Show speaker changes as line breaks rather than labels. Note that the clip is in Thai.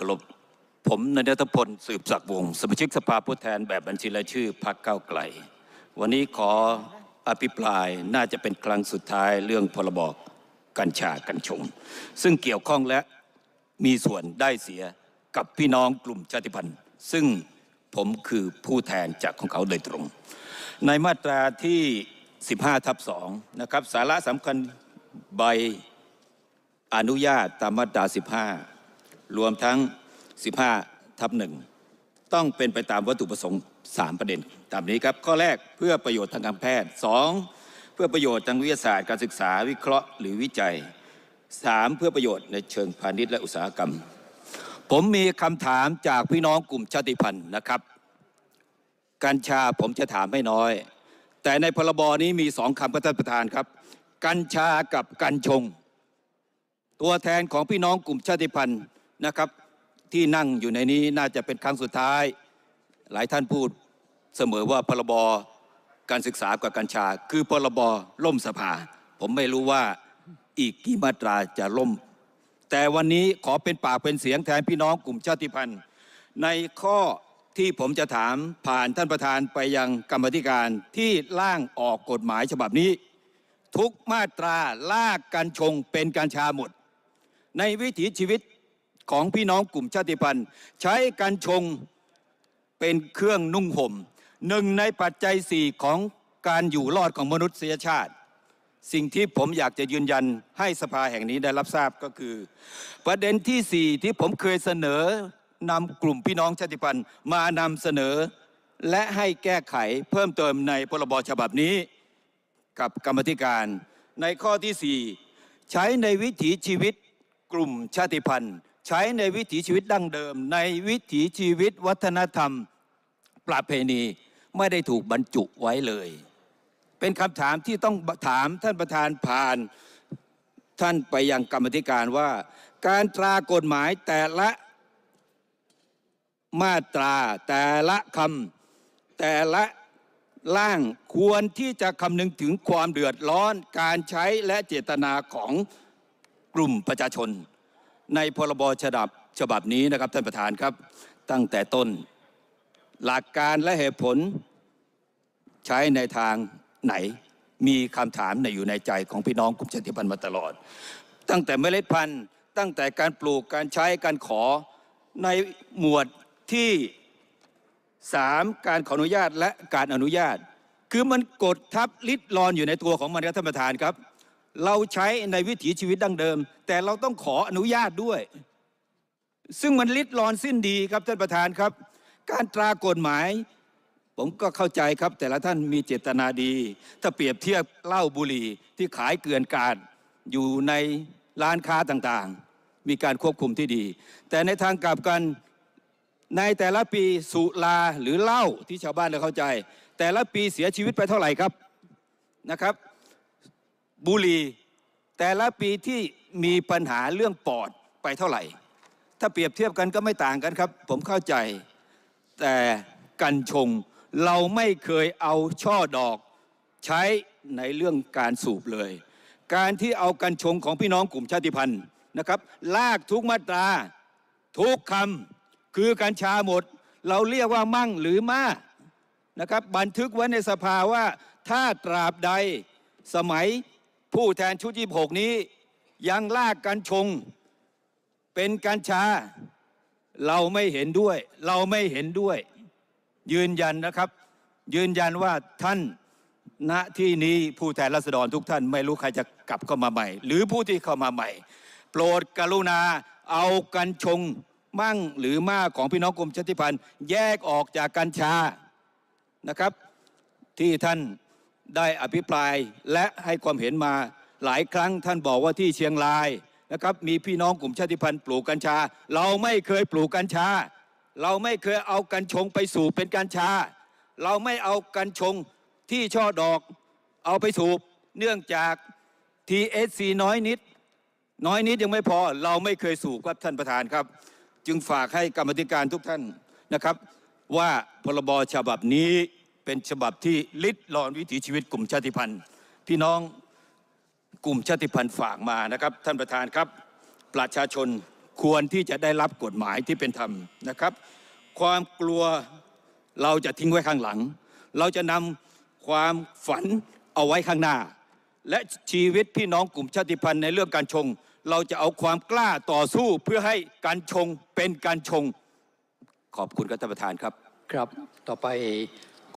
กลบผมนายทพล สืบศักดิ์วงศ์สมาชิกสภาผู้แทนแบบบัญชีรายชื่อพรรคก้าวไกล วันนี้ขออภิปรายน่าจะเป็นครั้งสุดท้ายเรื่องพรบกัญชากัญชง ซึ่งเกี่ยวข้องและมีส่วนได้เสียกับพี่น้องกลุ่มชาติพันธุ์ซึ่งผมคือผู้แทนจากของเขาโดยตรง ในมาตราที่ 15ทับ2นะครับ สาระสำคัญใบอนุญาตตามมาตรา15รวมทั้ง 15 ทับหนึ่งต้องเป็นไปตามวัตถุประสงค์ 3 ประเด็น ตามนี้ครับ ข้อแรกเพื่อประโยชน์ทางการแพทย์ 2. เพื่อประโยชน์ทางวิทยาศาสตร์การศึกษาวิเคราะห์ หรือวิจัย 3. เพื่อประโยชน์ในเชิงพาณิชย์และอุตสาหกรรม ผมมีคำถามจากพี่น้องกลุ่มชาติพันธุ์นะครับ กัญชาผมจะถามไม่น้อย แต่ในพรบนี้มีสองคำประท่านประธานครับ กัญชากับกัญชง ตัวแทนของพี่น้องกลุ่มชาติพันธุ์นะครับ ที่นั่งอยู่ในนี้น่าจะเป็นครั้งสุดท้าย หลายท่านพูดเสมอว่า พรบการศึกษากับกัญชา คือพรบล่มสภา ผมไม่รู้ว่าอีกกี่มาตราจะล่ม แต่วันนี้ขอเป็นปากเป็นเสียงแทน พี่น้องกลุ่มชาติพันธุ์ ในข้อที่ผมจะถามผ่านท่านประธานไปยังกรรมธิการที่ร่างออกกฎหมายฉบับนี้ ทุกมาตราลากกัญชงเป็นกัญชาหมดในวิถีชีวิตของพี่น้องกลุ่มชาติพันธุ์ใช้การชงเป็นเครื่องนุ่งห่ม หนึ่งในปัจจัยสี่ของการอยู่รอดของมนุษยชาติ สิ่งที่ผมอยากจะยืนยันให้สภาแห่งนี้ได้รับทราบก็คือ ประเด็นที่สี่ที่ผมเคยเสนอนำกลุ่มพี่น้องชาติพันธุ์มานำเสนอและให้แก้ไขเพิ่มเติมในพรบฉบับนี้กับกรรมธิการ ในข้อที่สี่ใช้ในวิถีชีวิตกลุ่มชาติพันธุ์ใช้ในวิถีชีวิตดั้งเดิม ในวิถีชีวิตวัฒนธรรมประเพณีไม่ได้ถูกบรรจุไว้เลย เป็นคำถามที่ต้องถามท่านประธานผ่านท่านไปยังกรรมธิการว่า การตรากฎหมายแต่ละมาตราแต่ละคำแต่ละร่างควรที่จะคำนึงถึงความเดือดร้อนการใช้และเจตนาของกลุ่มประชาชนในพรบฉบับฉบับนี้นะครับท่านประธานครับ ตั้งแต่ต้นหลักการและเหตุผลใช้ในทางไหน มีคำถามในอยู่ในใจของพี่น้องกลุ่มชาติพันธุ์มาตลอด ตั้งแต่เมล็ดพันธุ์ ตั้งแต่การปลูกการใช้การขอในหมวดที่ 3 การขออนุญาตและการอนุญาต คือมันกดทับลิดรอนอยู่ในตัวของมันครับท่านประธานครับเราใช้ในวิถีชีวิตดั้งเดิม แต่เราต้องขออนุญาตด้วย ซึ่งมันลิดรอนสิ้นดีครับท่านประธานครับ การตรากฎหมาย ผมก็เข้าใจครับ แต่ละท่านมีเจตนาดี ถ้าเปรียบเทียบเหล้าบุหรี่ที่ขายเกลื่อนกาดอยู่ในร้านค้าต่างๆ มีการควบคุมที่ดี แต่ในทางกลับกันในแต่ละปีสุราหรือเหล้าที่ชาวบ้านเราเข้าใจ แต่ละปีเสียชีวิตไปเท่าไหร่ครับนะครับบุหรี่แต่ละปีที่มีปัญหาเรื่องปอดไปเท่าไหร่ ถ้าเปรียบเทียบกันก็ไม่ต่างกันครับ ผมเข้าใจ แต่กัญชงเราไม่เคยเอาช่อดอกใช้ในเรื่องการสูบเลย การที่เอากัญชงของพี่น้องกลุ่มชาติพันธุ์นะครับ ลากทุกมาตรา ทุกคำคือกัญชาหมด เราเรียกว่ามั่งหรือมานะครับบันทึกไว้ในสภาว่าถ้าตราบใดสมัยผู้แทนชุดที่ห6นี้ยังลากกัญชงเป็นกัญชาเราไม่เห็นด้วย เราไม่เห็นด้วย ยืนยันนะครับ ยืนยันว่าท่านณที่นี้ผู้แทนราษฎรทุกท่าน ไม่รู้ใครจะกลับเข้ามาใหม่ หรือผู้ที่เข้ามาใหม่ โปรดกรุณา เอากัญชงมั่งหรือมาของพี่น้องกลุ่มชาติพันธุ์แยกออกจากกัญชานะครับที่ท่านได้อภิปรายและให้ความเห็นมาหลายครั้งท่านบอกว่าที่เชียงรายนะครับ มีพี่น้องกลุ่มชาติพันธุ์ปลูกกัญชา เราไม่เคยปลูกกัญชาเราไม่เคยเอากัญชงไปสูบเป็นกัญชา เราไม่เอากัญชงที่ช่อดอก เอาไปสูบเนื่องจาก THC น้อยนิด น้อยนิดยังไม่พอเราไม่เคยสูบครับท่านประธานครับ จึงฝากให้กรรมธิการทุกท่านนะครับ ว่าพรบฉบับนี้เป็นฉบับที่ลิดรอนวิถีชีวิตกลุ่มชาติพันธุ์พี่น้องกลุ่มชาติพันธุ์ฝากมานะครับท่านประธานครับ ประชาชนควรที่จะได้รับกฎหมายที่เป็นธรรมนะครับ ความกลัวเราจะทิ้งไว้ข้างหลัง เราจะนำความฝันเอาไว้ข้างหน้า และชีวิตพี่น้องกลุ่มชาติพันธุ์ในเรื่องการชง เราจะเอาความกล้าต่อสู้เพื่อให้การชงเป็นการชงขอบคุณครับท่านประธานครับ ครับต่อไป